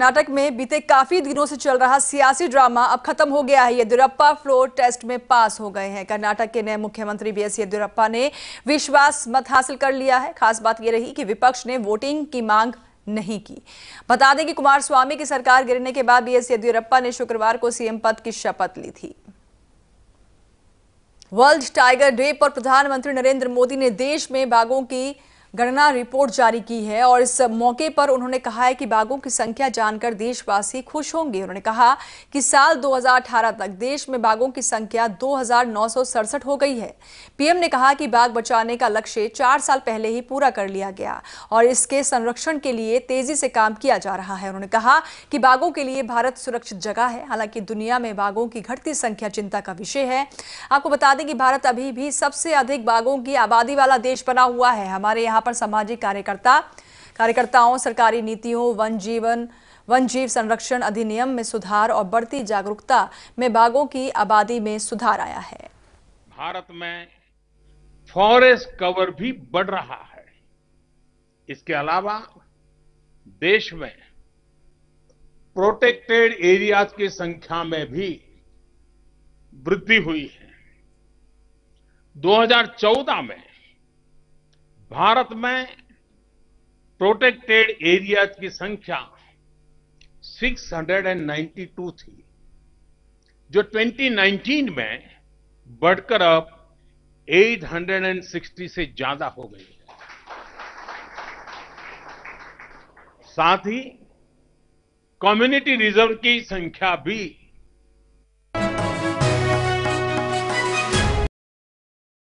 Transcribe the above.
कर्नाटक में बीते काफी दिनों से चल रहा सियासी ड्रामा अब खत्म हो गया है येदुरप्पा फ्लोर टेस्ट में पास हो गए हैं कर्नाटक के नए मुख्यमंत्री बीएस येदुरप्पा ने विश्वास मत हासिल कर लिया है खास बात यह रही कि विपक्ष ने वोटिंग की मांग नहीं की बता दें कि कुमार स्वामी की सरकार गिरने के बाद बी एस येदियुरप्पा ने शुक्रवार को सीएम पद की शपथ ली थी वर्ल्ड टाइगर डे पर प्रधानमंत्री नरेंद्र मोदी ने देश में बाघों की गणना रिपोर्ट जारी की है और इस मौके पर उन्होंने कहा है कि बाघों की संख्या जानकर देशवासी खुश होंगे उन्होंने कहा कि साल 2018 तक देश में बाघों की संख्या दो हो गई है पीएम ने कहा कि बाघ बचाने का लक्ष्य चार साल पहले ही पूरा कर लिया गया और इसके संरक्षण के लिए तेजी से काम किया जा रहा है उन्होंने कहा कि बाघों के लिए भारत सुरक्षित जगह है हालांकि दुनिया में बाघों की घटती संख्या चिंता का विषय है आपको बता दें कि भारत अभी भी सबसे अधिक बाघों की आबादी वाला देश बना हुआ है हमारे यहाँ जहां पर सामाजिक कार्यकर्ता कार्यकर्ताओं सरकारी नीतियों वन जीवन वन जीव संरक्षण अधिनियम में सुधार और बढ़ती जागरूकता में बाघों की आबादी में सुधार आया है भारत में फॉरेस्ट कवर भी बढ़ रहा है इसके अलावा देश में प्रोटेक्टेड एरियाज की संख्या में भी वृद्धि हुई है 2014 में भारत में प्रोटेक्टेड एरिया की संख्या 692 थी जो 2019 में बढ़कर अब 860 से ज्यादा हो गई है साथ ही कम्युनिटी रिजर्व की संख्या भी